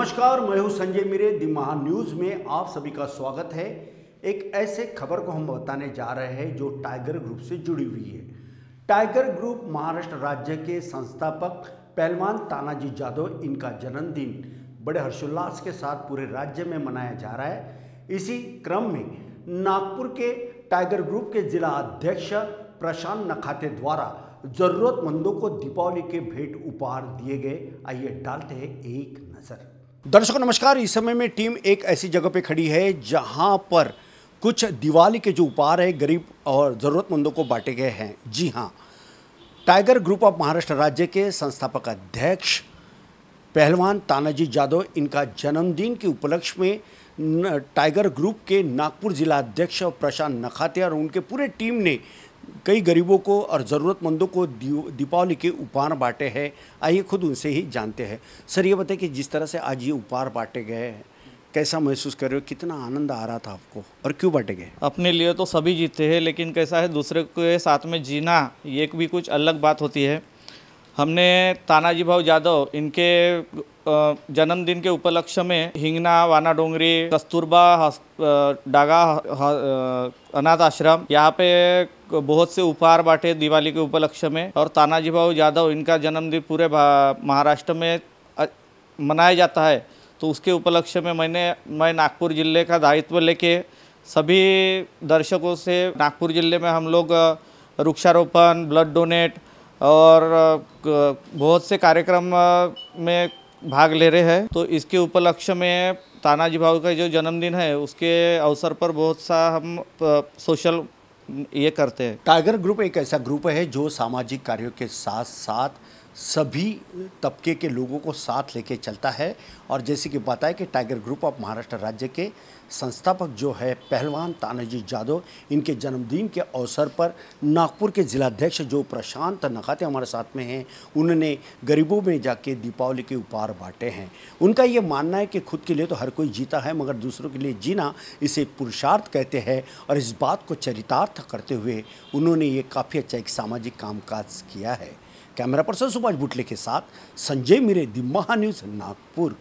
नमस्कार मैं हूं संजय मिरे दी महान न्यूज़ में आप सभी का स्वागत है एक ऐसे खबर को हम बताने जा रहे हैं जो टाइगर ग्रुप से जुड़ी हुई है टाइगर ग्रुप महाराष्ट्र राज्य के संस्थापक पहलवान तानाजी जाधव इनका जन्मदिन बड़े हर्षोल्लास के साथ पूरे राज्य में मनाया जा रहा है इसी क्रम में नागपुर के टाइगर ग्रुप के जिला अध्यक्ष प्रशांत नखाते द्वारा ज़रूरतमंदों को दीपावली के भेंट उपहार दिए गए आइए डालते हैं एक नज़र दर्शकों नमस्कार इस समय में टीम एक ऐसी जगह पे खड़ी है जहां पर कुछ दिवाली के जो उपहार है गरीब और ज़रूरतमंदों को बांटे गए हैं जी हाँ टाइगर ग्रुप ऑफ महाराष्ट्र राज्य के संस्थापक अध्यक्ष पहलवान तानाजी जादव इनका जन्मदिन के उपलक्ष्य में टाइगर ग्रुप के नागपुर जिला अध्यक्ष प्रशांत नखाते और उनके पूरे टीम ने कई गरीबों को और ज़रूरतमंदों को दीपावली के उपहार बांटे हैं आइए खुद उनसे ही जानते हैं सर ये बताएं कि जिस तरह से आज ये उपहार बांटे गए हैं कैसा महसूस कर रहे हो कितना आनंद आ रहा था आपको और क्यों बांटे गए अपने लिए तो सभी जीते हैं लेकिन कैसा है दूसरे के साथ में जीना ये भी कुछ अलग बात होती है हमने तानाजी भाव यादव इनके जन्मदिन के उपलक्ष्य में हिंगना वाना डोंगरी कस्तूरबा डागा अनाथ आश्रम यहाँ पे बहुत से उपहार बांटे दिवाली के उपलक्ष्य में और तानाजी भाव यादव इनका जन्मदिन पूरे महाराष्ट्र में मनाया जाता है तो उसके उपलक्ष्य में मैंने मैं नागपुर ज़िले का दायित्व लेके सभी दर्शकों से नागपुर ज़िले में हम लोग वृक्षारोपण ब्लड डोनेट और बहुत से कार्यक्रम में भाग ले रहे हैं तो इसके उपलक्ष्य में तानाजी भाव का जो जन्मदिन है उसके अवसर पर बहुत सा हम सोशल ये करते हैं टाइगर ग्रुप एक ऐसा ग्रुप है जो सामाजिक कार्यों के साथ साथ सभी तबके के लोगों को साथ लेके चलता है और जैसे कि बताया कि टाइगर ग्रुप ऑफ महाराष्ट्र राज्य के संस्थापक जो है पहलवान तानाजी जादव इनके जन्मदिन के अवसर पर नागपुर के जिलाध्यक्ष जो प्रशांत नखाते हमारे साथ में हैं उन्होंने गरीबों में जाके दीपावली के उपहार बांटे हैं उनका ये मानना है कि खुद के लिए तो हर कोई जीता है मगर दूसरों के लिए जीना इसे पुरुषार्थ कहते हैं और इस बात को चरितार्थ करते हुए उन्होंने ये काफ़ी अच्छा एक सामाजिक कामकाज किया है कैमरा पर्सन सुभाष बुटले के साथ संजय मिरे दी महा न्यूज़ नागपुर